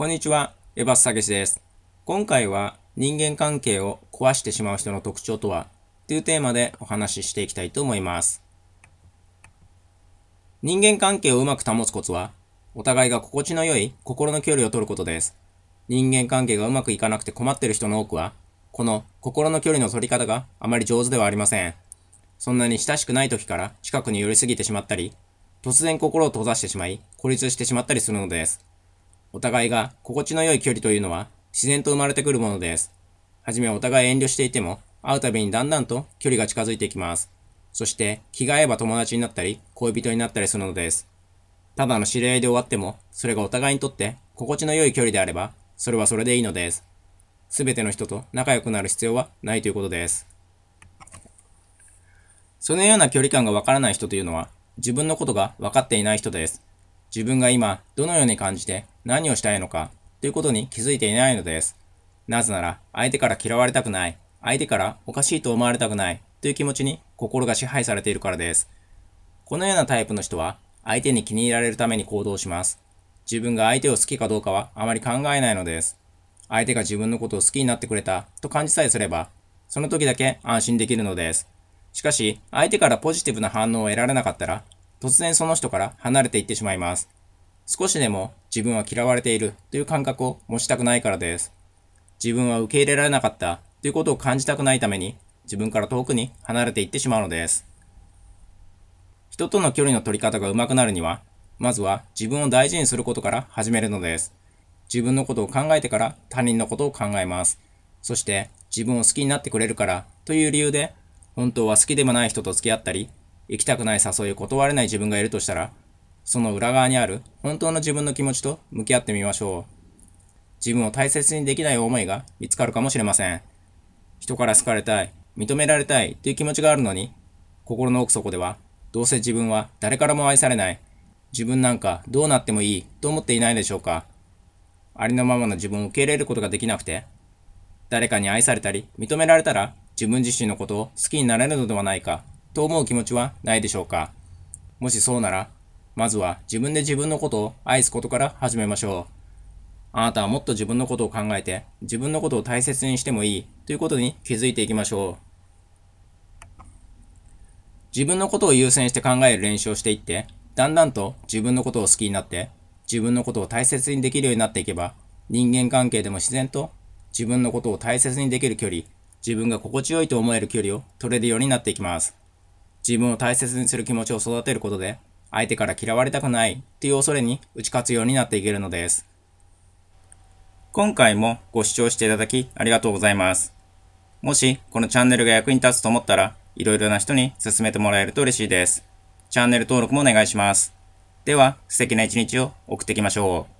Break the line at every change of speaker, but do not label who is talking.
こんにちは、エバスたけしです。今回は人間関係を壊してしまう人の特徴とはというテーマでお話ししていきたいと思います。人間関係をうまく保つコツは、お互いが心地の良い心の距離を取ることです。人間関係がうまくいかなくて困ってる人の多くは、この心の距離の取り方があまり上手ではありません。そんなに親しくない時から近くに寄りすぎてしまったり、突然心を閉ざしてしまい、孤立してしまったりするのです。お互いが心地の良い距離というのは自然と生まれてくるものです。はじめお互い遠慮していても、会うたびにだんだんと距離が近づいていきます。そして、気が合えば友達になったり、恋人になったりするのです。ただの知り合いで終わっても、それがお互いにとって心地の良い距離であれば、それはそれでいいのです。すべての人と仲良くなる必要はないということです。そのような距離感がわからない人というのは、自分のことが分かっていない人です。自分が今どのように感じて何をしたいのかということに気づいていないのです。なぜなら相手から嫌われたくない、相手からおかしいと思われたくないという気持ちに心が支配されているからです。このようなタイプの人は相手に気に入られるために行動します。自分が相手を好きかどうかはあまり考えないのです。相手が自分のことを好きになってくれたと感じさえすれば、その時だけ安心できるのです。しかし、相手からポジティブな反応を得られなかったら、突然その人から離れていってしまいます。少しでも自分は嫌われているという感覚を持ちたくないからです。自分は受け入れられなかったということを感じたくないために自分から遠くに離れていってしまうのです。人との距離の取り方が上手くなるには、まずは自分を大事にすることから始めるのです。自分のことを考えてから他人のことを考えます。そして自分を好きになってくれるからという理由で、本当は好きでもない人と付き合ったり、行きたくない誘いを断れない自分がいるとしたら、その裏側にある本当の自分の気持ちと向き合ってみましょう。自分を大切にできない思いが見つかるかもしれません。人から好かれたい、認められたいという気持ちがあるのに、心の奥底では、どうせ自分は誰からも愛されない、自分なんかどうなってもいいと思っていないでしょうか。ありのままの自分を受け入れることができなくて、誰かに愛されたり認められたら自分自身のことを好きになれるのではないかと思う気持ちはないでしょうかもしそうなら、まずは自分で自分のことを愛すことから始めましょう。あなたはもっと自分のことを考えて、自分のことを大切にしてもいいということに気づいていきましょう。自分のことを優先して考える練習をしていって、だんだんと自分のことを好きになって、自分のことを大切にできるようになっていけば、人間関係でも自然と自分のことを大切にできる距離、自分が心地よいと思える距離を取れるようになっていきます。自分を大切にする気持ちを育てることで、相手から嫌われたくないっていう恐れに打ち勝つようになっていけるのです。今回もご視聴していただきありがとうございます。もしこのチャンネルが役に立つと思ったら、いろいろな人に勧めてもらえると嬉しいです。チャンネル登録もお願いします。では、素敵な一日を送っていきましょう。